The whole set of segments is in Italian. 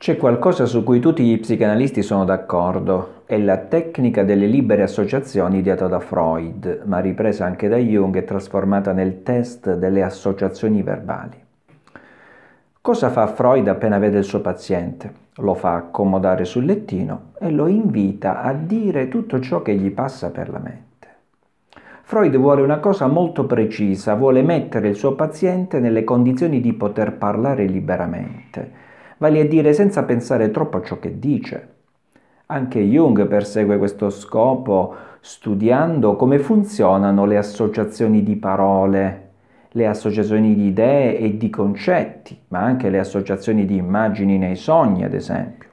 C'è qualcosa su cui tutti gli psicanalisti sono d'accordo, è la tecnica delle libere associazioni ideata da Freud, ma ripresa anche da Jung e trasformata nel test delle associazioni verbali. Cosa fa Freud appena vede il suo paziente? Lo fa accomodare sul lettino e lo invita a dire tutto ciò che gli passa per la mente. Freud vuole una cosa molto precisa, vuole mettere il suo paziente nelle condizioni di poter parlare liberamente vale a dire senza pensare troppo a ciò che dice. Anche Jung persegue questo scopo studiando come funzionano le associazioni di parole, le associazioni di idee e di concetti, ma anche le associazioni di immagini nei sogni, ad esempio.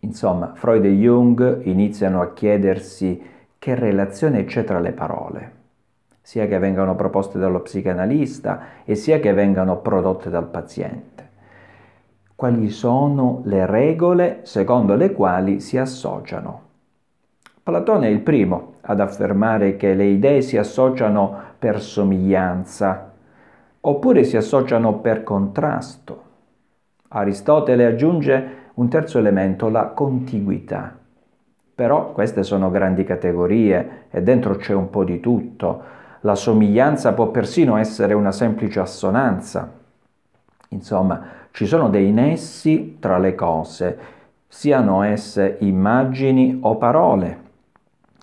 Insomma, Freud e Jung iniziano a chiedersi che relazione c'è tra le parole, sia che vengano proposte dallo psicanalista e sia che vengano prodotte dal paziente quali sono le regole secondo le quali si associano. Platone è il primo ad affermare che le idee si associano per somiglianza oppure si associano per contrasto. Aristotele aggiunge un terzo elemento, la contiguità. Però queste sono grandi categorie e dentro c'è un po' di tutto. La somiglianza può persino essere una semplice assonanza. Insomma, ci sono dei nessi tra le cose, siano esse immagini o parole,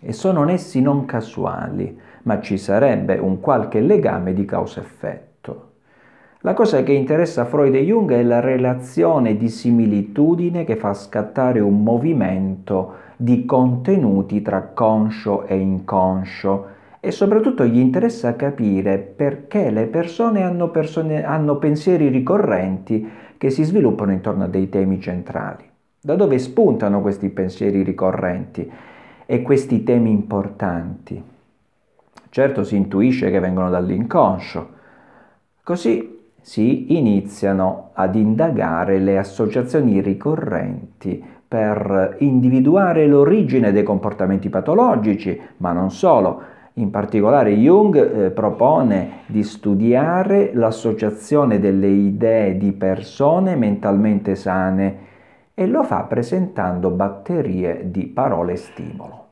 e sono nessi non casuali, ma ci sarebbe un qualche legame di causa-effetto. La cosa che interessa Freud e Jung è la relazione di similitudine che fa scattare un movimento di contenuti tra conscio e inconscio, e soprattutto gli interessa capire perché le persone hanno, persone hanno, pensieri ricorrenti che si sviluppano intorno a dei temi centrali. Da dove spuntano questi pensieri ricorrenti e questi temi importanti? Certo si intuisce che vengono dall'inconscio. Così si iniziano ad indagare le associazioni ricorrenti per individuare l'origine dei comportamenti patologici, ma non solo, in particolare Jung eh, propone di studiare l'associazione delle idee di persone mentalmente sane e lo fa presentando batterie di parole stimolo.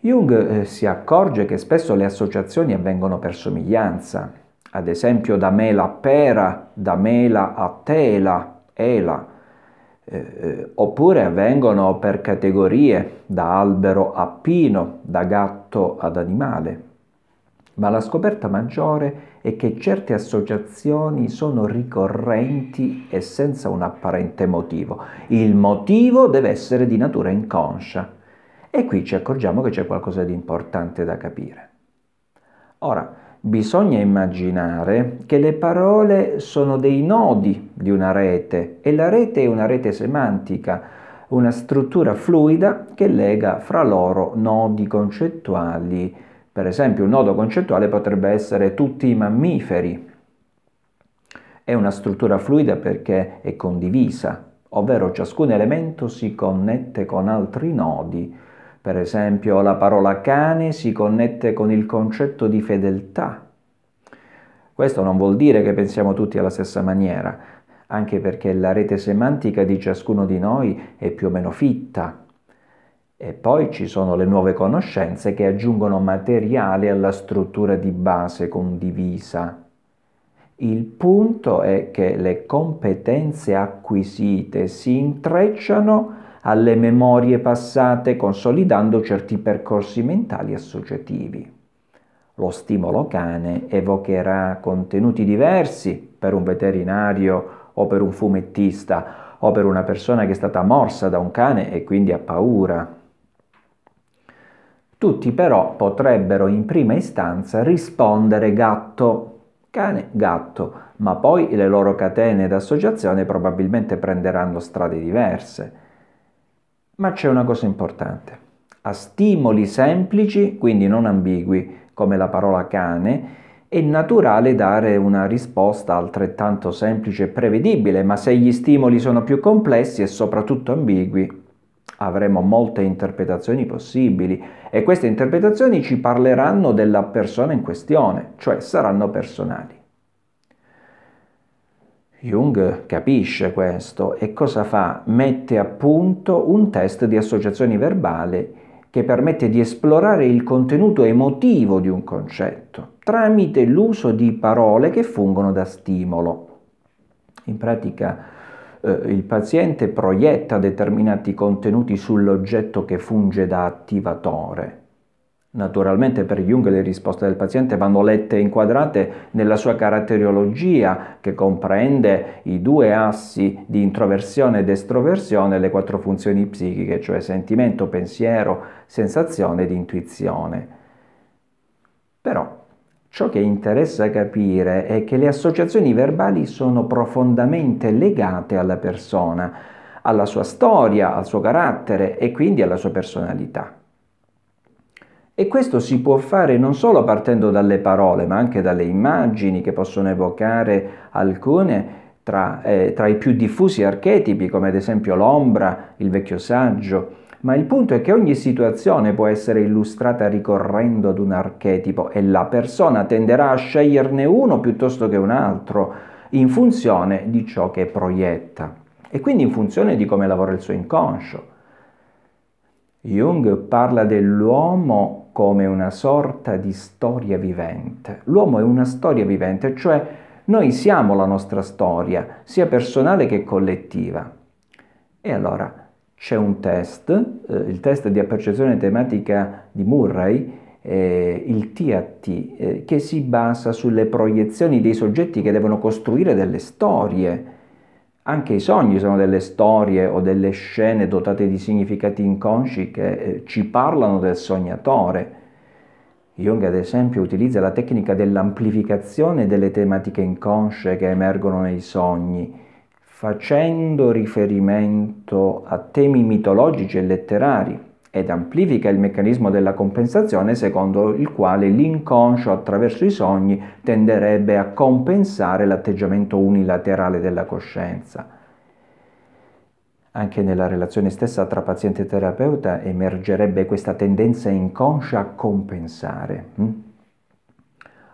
Jung eh, si accorge che spesso le associazioni avvengono per somiglianza, ad esempio da mela a pera, da mela a tela, ela, eh, oppure avvengono per categorie, da albero a pino, da gatto ad animale. Ma la scoperta maggiore è che certe associazioni sono ricorrenti e senza un apparente motivo. Il motivo deve essere di natura inconscia. E qui ci accorgiamo che c'è qualcosa di importante da capire. Ora, Bisogna immaginare che le parole sono dei nodi di una rete e la rete è una rete semantica, una struttura fluida che lega fra loro nodi concettuali. Per esempio un nodo concettuale potrebbe essere tutti i mammiferi. È una struttura fluida perché è condivisa, ovvero ciascun elemento si connette con altri nodi per esempio la parola cane si connette con il concetto di fedeltà. Questo non vuol dire che pensiamo tutti alla stessa maniera, anche perché la rete semantica di ciascuno di noi è più o meno fitta. E poi ci sono le nuove conoscenze che aggiungono materiale alla struttura di base condivisa. Il punto è che le competenze acquisite si intrecciano alle memorie passate, consolidando certi percorsi mentali associativi. Lo stimolo cane evocherà contenuti diversi per un veterinario o per un fumettista o per una persona che è stata morsa da un cane e quindi ha paura. Tutti però potrebbero in prima istanza rispondere gatto, cane, gatto, ma poi le loro catene d'associazione probabilmente prenderanno strade diverse. Ma c'è una cosa importante. A stimoli semplici, quindi non ambigui, come la parola cane, è naturale dare una risposta altrettanto semplice e prevedibile, ma se gli stimoli sono più complessi e soprattutto ambigui, avremo molte interpretazioni possibili e queste interpretazioni ci parleranno della persona in questione, cioè saranno personali. Jung capisce questo e cosa fa? Mette a punto un test di associazione verbale che permette di esplorare il contenuto emotivo di un concetto tramite l'uso di parole che fungono da stimolo. In pratica eh, il paziente proietta determinati contenuti sull'oggetto che funge da attivatore Naturalmente per Jung le risposte del paziente vanno lette e inquadrate nella sua caratteriologia che comprende i due assi di introversione ed estroversione e le quattro funzioni psichiche, cioè sentimento, pensiero, sensazione ed intuizione. Però ciò che interessa capire è che le associazioni verbali sono profondamente legate alla persona, alla sua storia, al suo carattere e quindi alla sua personalità. E questo si può fare non solo partendo dalle parole, ma anche dalle immagini che possono evocare alcune tra, eh, tra i più diffusi archetipi, come ad esempio l'ombra, il vecchio saggio, ma il punto è che ogni situazione può essere illustrata ricorrendo ad un archetipo e la persona tenderà a sceglierne uno piuttosto che un altro in funzione di ciò che proietta e quindi in funzione di come lavora il suo inconscio. Jung parla dell'uomo come una sorta di storia vivente. L'uomo è una storia vivente, cioè noi siamo la nostra storia, sia personale che collettiva. E allora c'è un test, eh, il test di appercezione tematica di Murray, eh, il TAT, eh, che si basa sulle proiezioni dei soggetti che devono costruire delle storie anche i sogni sono delle storie o delle scene dotate di significati inconsci che eh, ci parlano del sognatore. Jung, ad esempio, utilizza la tecnica dell'amplificazione delle tematiche inconsce che emergono nei sogni, facendo riferimento a temi mitologici e letterari ed amplifica il meccanismo della compensazione secondo il quale l'inconscio attraverso i sogni tenderebbe a compensare l'atteggiamento unilaterale della coscienza. Anche nella relazione stessa tra paziente e terapeuta emergerebbe questa tendenza inconscia a compensare. Hm?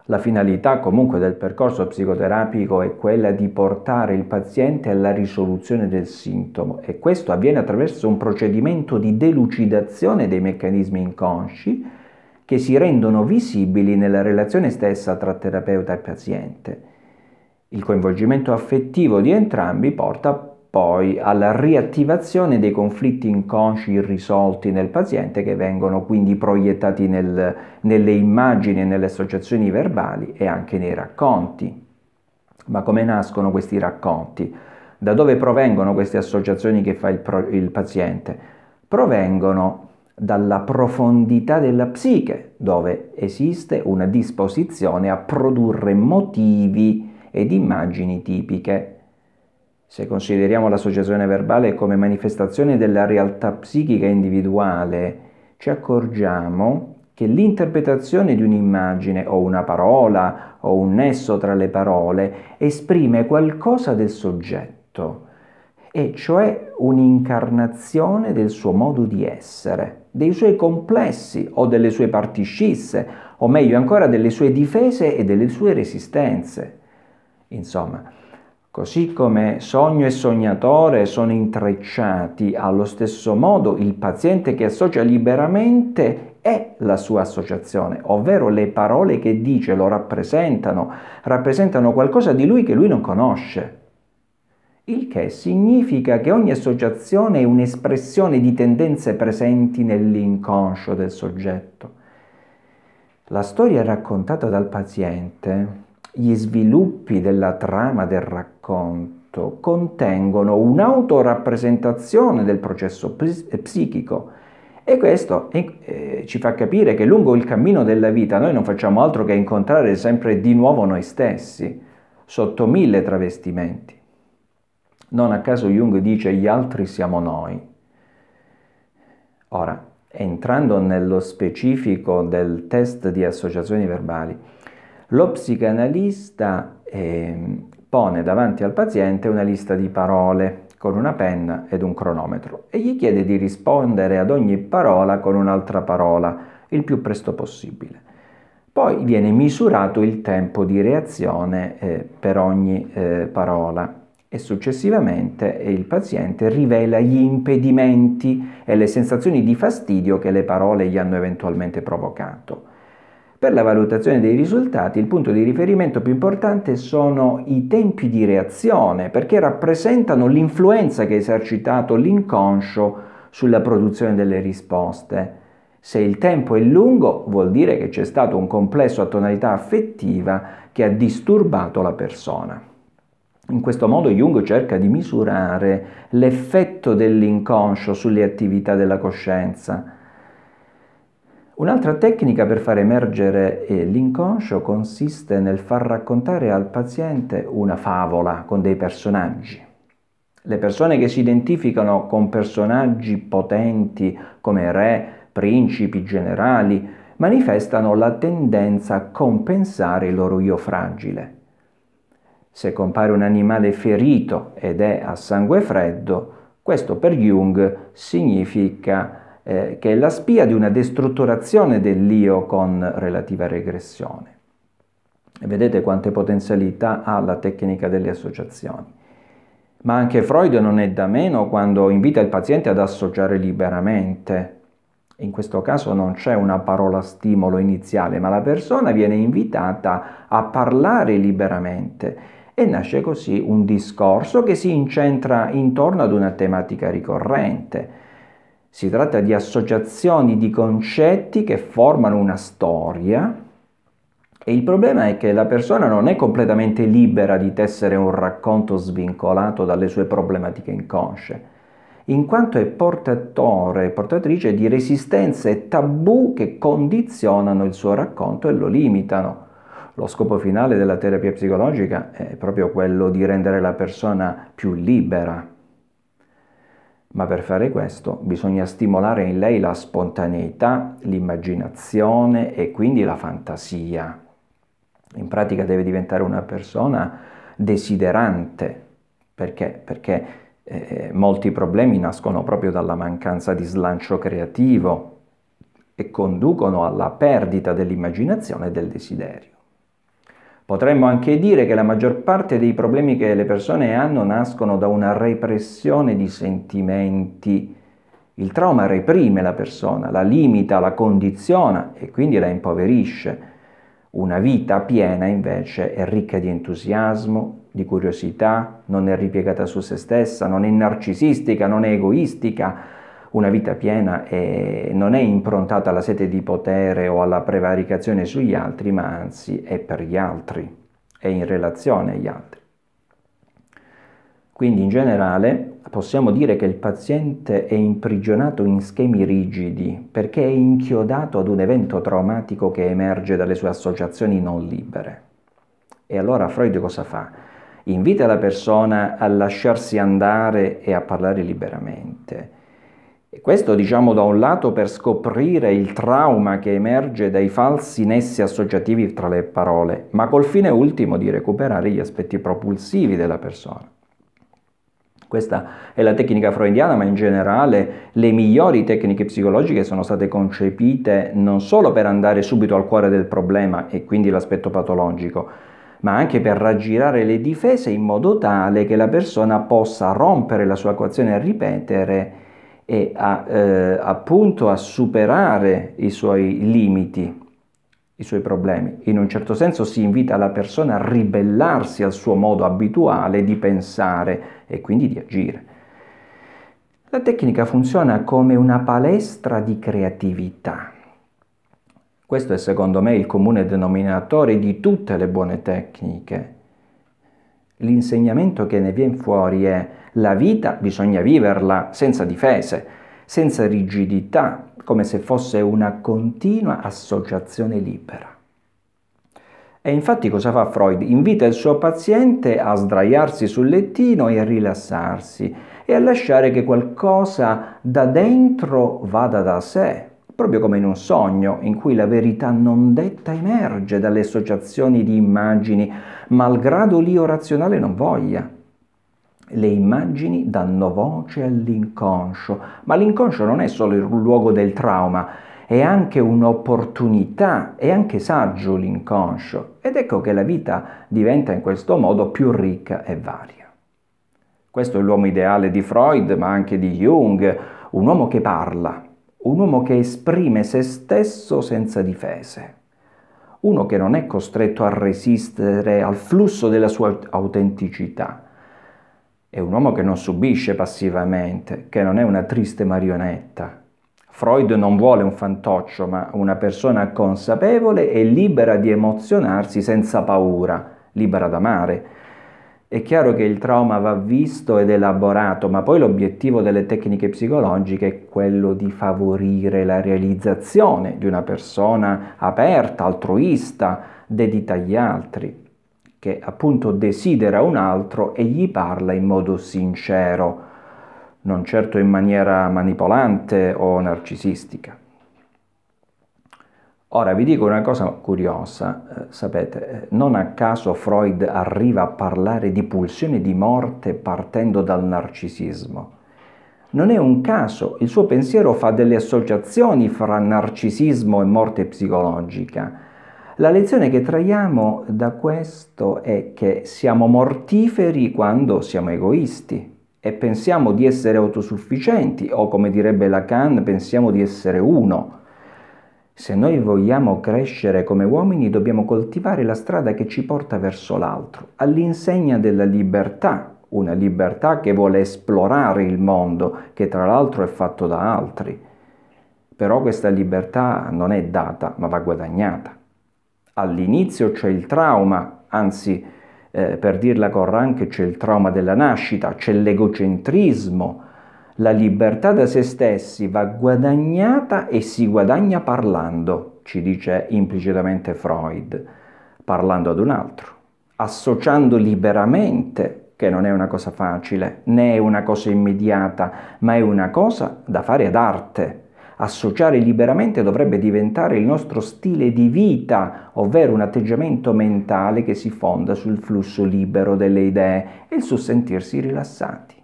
La finalità comunque del percorso psicoterapico è quella di portare il paziente alla risoluzione del sintomo e questo avviene attraverso un procedimento di delucidazione dei meccanismi inconsci che si rendono visibili nella relazione stessa tra terapeuta e paziente. Il coinvolgimento affettivo di entrambi porta poi alla riattivazione dei conflitti inconsci irrisolti nel paziente che vengono quindi proiettati nel, nelle immagini, nelle associazioni verbali e anche nei racconti. Ma come nascono questi racconti? Da dove provengono queste associazioni che fa il, pro, il paziente? Provengono dalla profondità della psiche, dove esiste una disposizione a produrre motivi ed immagini tipiche se consideriamo l'associazione verbale come manifestazione della realtà psichica individuale, ci accorgiamo che l'interpretazione di un'immagine o una parola o un nesso tra le parole esprime qualcosa del soggetto, e cioè un'incarnazione del suo modo di essere, dei suoi complessi o delle sue parti scisse, o meglio ancora delle sue difese e delle sue resistenze. Insomma, Così come sogno e sognatore sono intrecciati, allo stesso modo il paziente che associa liberamente è la sua associazione, ovvero le parole che dice lo rappresentano, rappresentano qualcosa di lui che lui non conosce. Il che significa che ogni associazione è un'espressione di tendenze presenti nell'inconscio del soggetto. La storia raccontata dal paziente gli sviluppi della trama del racconto contengono un'autorappresentazione del processo psichico e questo eh, ci fa capire che lungo il cammino della vita noi non facciamo altro che incontrare sempre di nuovo noi stessi, sotto mille travestimenti. Non a caso Jung dice gli altri siamo noi. Ora, entrando nello specifico del test di associazioni verbali, lo psicanalista eh, pone davanti al paziente una lista di parole con una penna ed un cronometro e gli chiede di rispondere ad ogni parola con un'altra parola il più presto possibile. Poi viene misurato il tempo di reazione eh, per ogni eh, parola e successivamente eh, il paziente rivela gli impedimenti e le sensazioni di fastidio che le parole gli hanno eventualmente provocato. Per la valutazione dei risultati il punto di riferimento più importante sono i tempi di reazione perché rappresentano l'influenza che ha esercitato l'inconscio sulla produzione delle risposte. Se il tempo è lungo vuol dire che c'è stato un complesso a tonalità affettiva che ha disturbato la persona. In questo modo Jung cerca di misurare l'effetto dell'inconscio sulle attività della coscienza Un'altra tecnica per far emergere eh, l'inconscio consiste nel far raccontare al paziente una favola con dei personaggi. Le persone che si identificano con personaggi potenti come re, principi, generali, manifestano la tendenza a compensare il loro io fragile. Se compare un animale ferito ed è a sangue freddo, questo per Jung significa eh, che è la spia di una destrutturazione dell'io con relativa regressione. vedete quante potenzialità ha la tecnica delle associazioni. Ma anche Freud non è da meno quando invita il paziente ad associare liberamente. In questo caso non c'è una parola stimolo iniziale, ma la persona viene invitata a parlare liberamente e nasce così un discorso che si incentra intorno ad una tematica ricorrente si tratta di associazioni di concetti che formano una storia e il problema è che la persona non è completamente libera di tessere un racconto svincolato dalle sue problematiche inconsce, in quanto è portatore e portatrice di resistenze e tabù che condizionano il suo racconto e lo limitano. Lo scopo finale della terapia psicologica è proprio quello di rendere la persona più libera ma per fare questo bisogna stimolare in lei la spontaneità, l'immaginazione e quindi la fantasia. In pratica deve diventare una persona desiderante, perché? Perché eh, molti problemi nascono proprio dalla mancanza di slancio creativo e conducono alla perdita dell'immaginazione e del desiderio. Potremmo anche dire che la maggior parte dei problemi che le persone hanno nascono da una repressione di sentimenti. Il trauma reprime la persona, la limita, la condiziona e quindi la impoverisce. Una vita piena invece è ricca di entusiasmo, di curiosità, non è ripiegata su se stessa, non è narcisistica, non è egoistica, una vita piena e non è improntata alla sete di potere o alla prevaricazione sugli altri, ma anzi è per gli altri, è in relazione agli altri. Quindi in generale possiamo dire che il paziente è imprigionato in schemi rigidi perché è inchiodato ad un evento traumatico che emerge dalle sue associazioni non libere. E allora Freud cosa fa? Invita la persona a lasciarsi andare e a parlare liberamente e questo diciamo da un lato per scoprire il trauma che emerge dai falsi nessi associativi tra le parole, ma col fine ultimo di recuperare gli aspetti propulsivi della persona. Questa è la tecnica freudiana, ma in generale le migliori tecniche psicologiche sono state concepite non solo per andare subito al cuore del problema e quindi l'aspetto patologico, ma anche per raggirare le difese in modo tale che la persona possa rompere la sua equazione e ripetere e a, eh, appunto a superare i suoi limiti, i suoi problemi. In un certo senso si invita la persona a ribellarsi al suo modo abituale di pensare e quindi di agire. La tecnica funziona come una palestra di creatività. Questo è secondo me il comune denominatore di tutte le buone tecniche L'insegnamento che ne viene fuori è la vita bisogna viverla senza difese, senza rigidità, come se fosse una continua associazione libera. E infatti cosa fa Freud? Invita il suo paziente a sdraiarsi sul lettino e a rilassarsi e a lasciare che qualcosa da dentro vada da sé, proprio come in un sogno in cui la verità non detta emerge dalle associazioni di immagini, malgrado l'io razionale non voglia. Le immagini danno voce all'inconscio, ma l'inconscio non è solo il luogo del trauma, è anche un'opportunità, è anche saggio l'inconscio ed ecco che la vita diventa in questo modo più ricca e varia. Questo è l'uomo ideale di Freud, ma anche di Jung, un uomo che parla, un uomo che esprime se stesso senza difese, uno che non è costretto a resistere al flusso della sua autenticità, è un uomo che non subisce passivamente, che non è una triste marionetta. Freud non vuole un fantoccio, ma una persona consapevole e libera di emozionarsi senza paura, libera d'amare, è chiaro che il trauma va visto ed elaborato, ma poi l'obiettivo delle tecniche psicologiche è quello di favorire la realizzazione di una persona aperta, altruista, dedita agli altri, che appunto desidera un altro e gli parla in modo sincero, non certo in maniera manipolante o narcisistica. Ora vi dico una cosa curiosa, eh, sapete, eh, non a caso Freud arriva a parlare di pulsione di morte partendo dal narcisismo. Non è un caso, il suo pensiero fa delle associazioni fra narcisismo e morte psicologica. La lezione che traiamo da questo è che siamo mortiferi quando siamo egoisti e pensiamo di essere autosufficienti o come direbbe Lacan pensiamo di essere uno se noi vogliamo crescere come uomini dobbiamo coltivare la strada che ci porta verso l'altro, all'insegna della libertà, una libertà che vuole esplorare il mondo, che tra l'altro è fatto da altri. Però questa libertà non è data, ma va guadagnata. All'inizio c'è il trauma, anzi eh, per dirla con Ranke c'è il trauma della nascita, c'è l'egocentrismo, la libertà da se stessi va guadagnata e si guadagna parlando, ci dice implicitamente Freud, parlando ad un altro, associando liberamente che non è una cosa facile, né è una cosa immediata, ma è una cosa da fare ad arte. Associare liberamente dovrebbe diventare il nostro stile di vita, ovvero un atteggiamento mentale che si fonda sul flusso libero delle idee e sul sentirsi rilassati.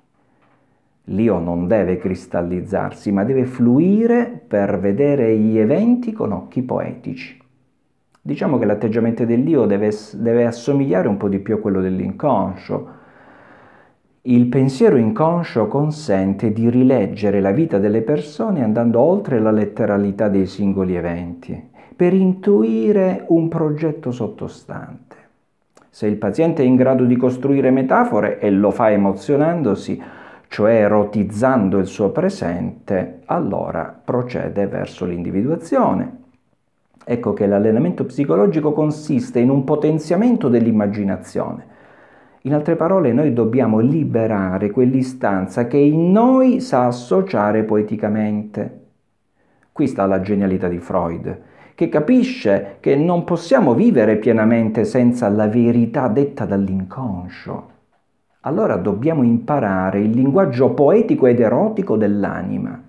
L'io non deve cristallizzarsi, ma deve fluire per vedere gli eventi con occhi poetici. Diciamo che l'atteggiamento dell'io deve, deve assomigliare un po' di più a quello dell'inconscio. Il pensiero inconscio consente di rileggere la vita delle persone andando oltre la letteralità dei singoli eventi, per intuire un progetto sottostante. Se il paziente è in grado di costruire metafore e lo fa emozionandosi, cioè erotizzando il suo presente, allora procede verso l'individuazione. Ecco che l'allenamento psicologico consiste in un potenziamento dell'immaginazione. In altre parole, noi dobbiamo liberare quell'istanza che in noi sa associare poeticamente. Qui sta la genialità di Freud, che capisce che non possiamo vivere pienamente senza la verità detta dall'inconscio allora dobbiamo imparare il linguaggio poetico ed erotico dell'anima.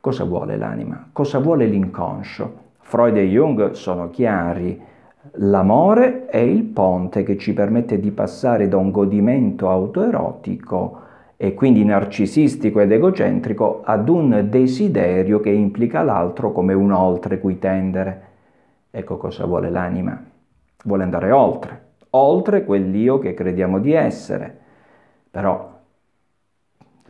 Cosa vuole l'anima? Cosa vuole l'inconscio? Freud e Jung sono chiari. L'amore è il ponte che ci permette di passare da un godimento autoerotico e quindi narcisistico ed egocentrico ad un desiderio che implica l'altro come un oltre cui tendere. Ecco cosa vuole l'anima. Vuole andare oltre, oltre quell'io che crediamo di essere. Però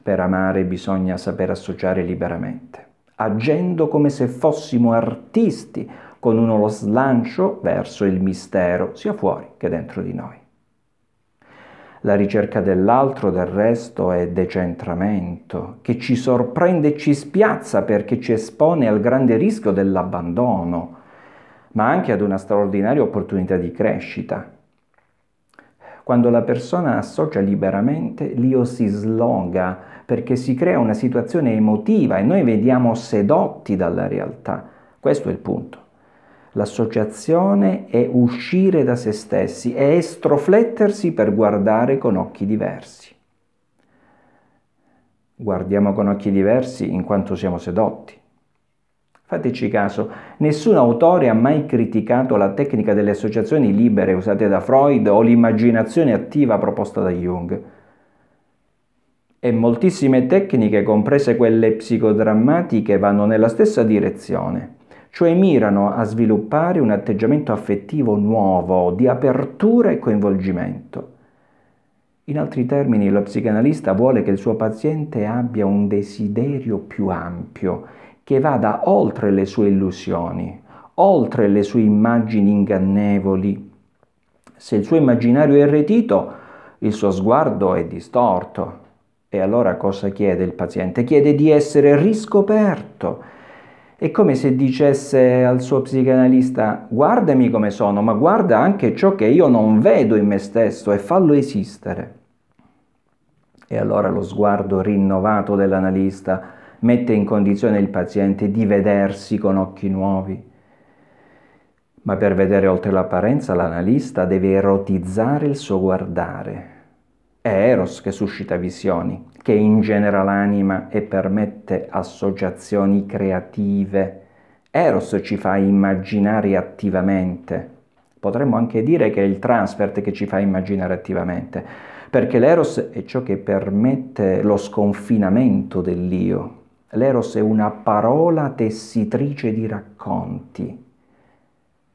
per amare bisogna saper associare liberamente, agendo come se fossimo artisti, con uno slancio verso il mistero, sia fuori che dentro di noi. La ricerca dell'altro del resto è decentramento, che ci sorprende e ci spiazza perché ci espone al grande rischio dell'abbandono, ma anche ad una straordinaria opportunità di crescita, quando la persona associa liberamente, l'io si sloga perché si crea una situazione emotiva e noi vediamo sedotti dalla realtà. Questo è il punto. L'associazione è uscire da se stessi, è estroflettersi per guardare con occhi diversi. Guardiamo con occhi diversi in quanto siamo sedotti. Fateci caso, nessun autore ha mai criticato la tecnica delle associazioni libere usate da Freud o l'immaginazione attiva proposta da Jung. E moltissime tecniche, comprese quelle psicodrammatiche, vanno nella stessa direzione, cioè mirano a sviluppare un atteggiamento affettivo nuovo, di apertura e coinvolgimento. In altri termini, lo psicanalista vuole che il suo paziente abbia un desiderio più ampio che vada oltre le sue illusioni, oltre le sue immagini ingannevoli. Se il suo immaginario è retito, il suo sguardo è distorto. E allora cosa chiede il paziente? Chiede di essere riscoperto. È come se dicesse al suo psicanalista guardami come sono, ma guarda anche ciò che io non vedo in me stesso e fallo esistere. E allora lo sguardo rinnovato dell'analista mette in condizione il paziente di vedersi con occhi nuovi. Ma per vedere oltre l'apparenza l'analista deve erotizzare il suo guardare. È Eros che suscita visioni, che ingenera l'anima e permette associazioni creative. Eros ci fa immaginare attivamente. Potremmo anche dire che è il transfert che ci fa immaginare attivamente, perché l'eros è ciò che permette lo sconfinamento dell'io, L'eros è una parola tessitrice di racconti.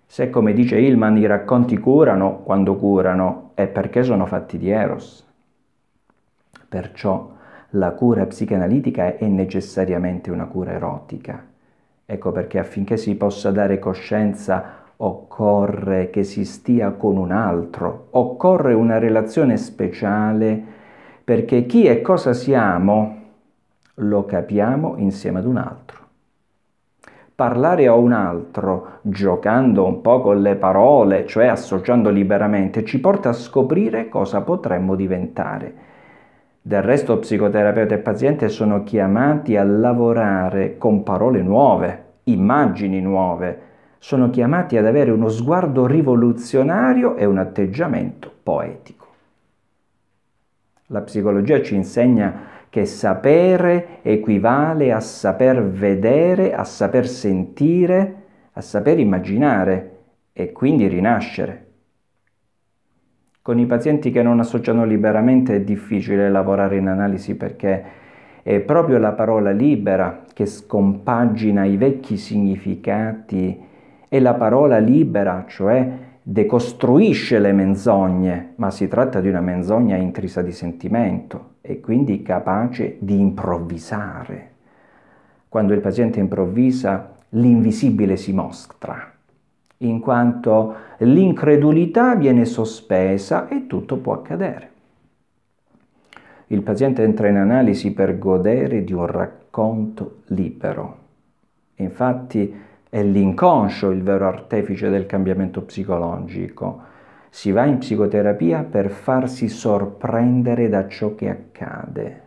Se come dice Hillman i racconti curano quando curano è perché sono fatti di eros. Perciò la cura psicanalitica è necessariamente una cura erotica. Ecco perché affinché si possa dare coscienza occorre che si stia con un altro, occorre una relazione speciale perché chi e cosa siamo lo capiamo insieme ad un altro. Parlare a un altro, giocando un po' con le parole, cioè associando liberamente, ci porta a scoprire cosa potremmo diventare. Del resto psicoterapeuta e paziente sono chiamati a lavorare con parole nuove, immagini nuove, sono chiamati ad avere uno sguardo rivoluzionario e un atteggiamento poetico. La psicologia ci insegna che sapere equivale a saper vedere, a saper sentire, a saper immaginare e quindi rinascere. Con i pazienti che non associano liberamente è difficile lavorare in analisi perché è proprio la parola libera che scompagina i vecchi significati e la parola libera, cioè decostruisce le menzogne, ma si tratta di una menzogna intrisa di sentimento e quindi capace di improvvisare. Quando il paziente improvvisa, l'invisibile si mostra, in quanto l'incredulità viene sospesa e tutto può accadere. Il paziente entra in analisi per godere di un racconto libero. Infatti è l'inconscio il vero artefice del cambiamento psicologico si va in psicoterapia per farsi sorprendere da ciò che accade.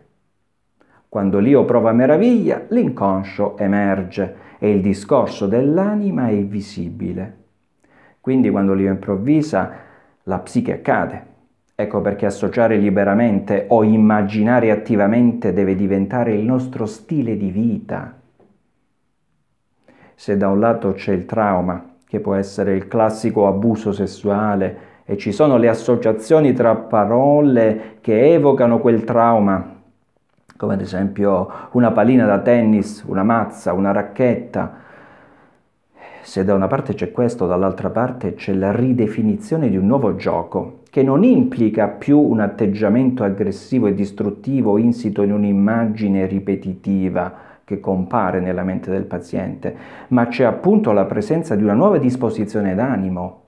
Quando l'io prova meraviglia, l'inconscio emerge e il discorso dell'anima è visibile. Quindi quando l'io improvvisa, la psiche accade. Ecco perché associare liberamente o immaginare attivamente deve diventare il nostro stile di vita. Se da un lato c'è il trauma, che può essere il classico abuso sessuale, e ci sono le associazioni tra parole che evocano quel trauma, come ad esempio una pallina da tennis, una mazza, una racchetta. Se da una parte c'è questo, dall'altra parte c'è la ridefinizione di un nuovo gioco che non implica più un atteggiamento aggressivo e distruttivo insito in un'immagine ripetitiva che compare nella mente del paziente, ma c'è appunto la presenza di una nuova disposizione d'animo,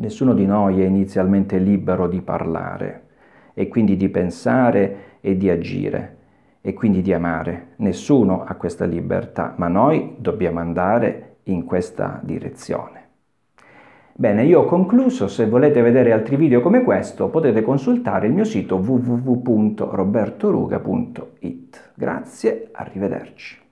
Nessuno di noi è inizialmente libero di parlare e quindi di pensare e di agire e quindi di amare. Nessuno ha questa libertà, ma noi dobbiamo andare in questa direzione. Bene, io ho concluso, se volete vedere altri video come questo potete consultare il mio sito www.robertoruga.it. Grazie, arrivederci.